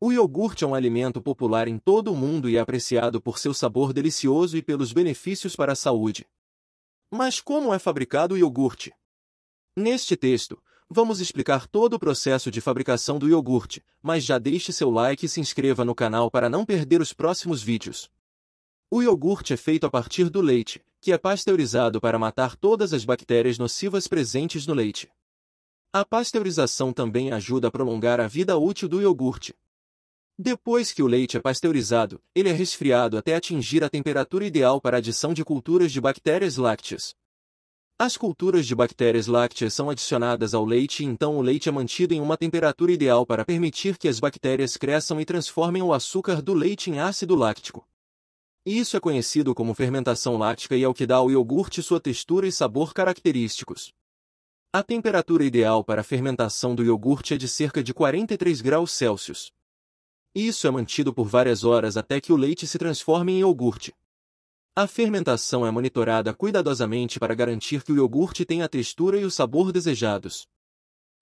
O iogurte é um alimento popular em todo o mundo e é apreciado por seu sabor delicioso e pelos benefícios para a saúde. Mas como é fabricado o iogurte? Neste texto, vamos explicar todo o processo de fabricação do iogurte, mas já deixe seu like e se inscreva no canal para não perder os próximos vídeos. O iogurte é feito a partir do leite, que é pasteurizado para matar todas as bactérias nocivas presentes no leite. A pasteurização também ajuda a prolongar a vida útil do iogurte, depois que o leite é pasteurizado, ele é resfriado até atingir a temperatura ideal para adição de culturas de bactérias lácteas. As culturas de bactérias lácteas são adicionadas ao leite e então o leite é mantido em uma temperatura ideal para permitir que as bactérias cresçam e transformem o açúcar do leite em ácido láctico. Isso é conhecido como fermentação láctica e é o que dá ao iogurte sua textura e sabor característicos. A temperatura ideal para a fermentação do iogurte é de cerca de 43 graus Celsius. Isso é mantido por várias horas até que o leite se transforme em iogurte. A fermentação é monitorada cuidadosamente para garantir que o iogurte tenha a textura e o sabor desejados.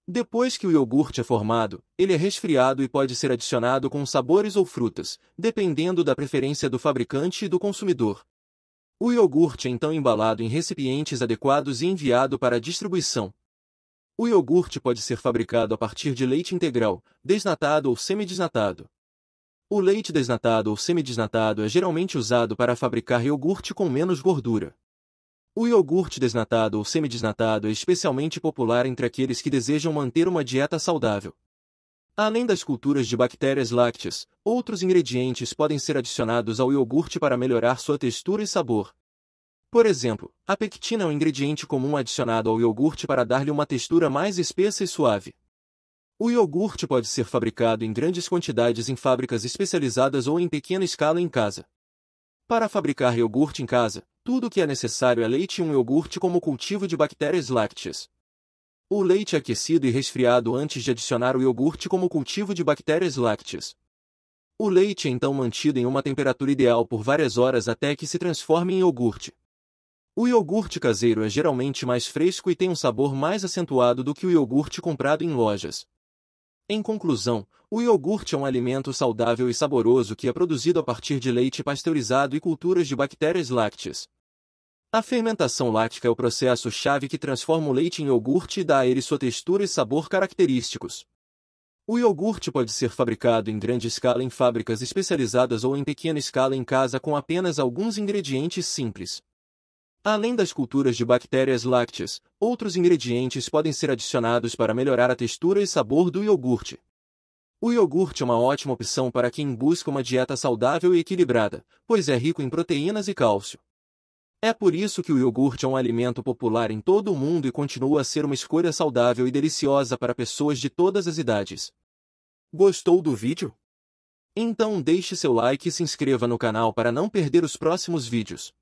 Depois que o iogurte é formado, ele é resfriado e pode ser adicionado com sabores ou frutas, dependendo da preferência do fabricante e do consumidor. O iogurte é então embalado em recipientes adequados e enviado para a distribuição. O iogurte pode ser fabricado a partir de leite integral, desnatado ou semidesnatado. O leite desnatado ou semidesnatado é geralmente usado para fabricar iogurte com menos gordura. O iogurte desnatado ou semidesnatado é especialmente popular entre aqueles que desejam manter uma dieta saudável. Além das culturas de bactérias lácteas, outros ingredientes podem ser adicionados ao iogurte para melhorar sua textura e sabor. Por exemplo, a pectina é um ingrediente comum adicionado ao iogurte para dar-lhe uma textura mais espessa e suave. O iogurte pode ser fabricado em grandes quantidades em fábricas especializadas ou em pequena escala em casa. Para fabricar iogurte em casa, tudo o que é necessário é leite e um iogurte como cultivo de bactérias lácteas. O leite é aquecido e resfriado antes de adicionar o iogurte como cultivo de bactérias lácteas. O leite é então mantido em uma temperatura ideal por várias horas até que se transforme em iogurte. O iogurte caseiro é geralmente mais fresco e tem um sabor mais acentuado do que o iogurte comprado em lojas. Em conclusão, o iogurte é um alimento saudável e saboroso que é produzido a partir de leite pasteurizado e culturas de bactérias lácteas. A fermentação láctica é o processo chave que transforma o leite em iogurte e dá a ele sua textura e sabor característicos. O iogurte pode ser fabricado em grande escala em fábricas especializadas ou em pequena escala em casa com apenas alguns ingredientes simples. Além das culturas de bactérias lácteas, outros ingredientes podem ser adicionados para melhorar a textura e sabor do iogurte. O iogurte é uma ótima opção para quem busca uma dieta saudável e equilibrada, pois é rico em proteínas e cálcio. É por isso que o iogurte é um alimento popular em todo o mundo e continua a ser uma escolha saudável e deliciosa para pessoas de todas as idades. Gostou do vídeo? Então deixe seu like e se inscreva no canal para não perder os próximos vídeos.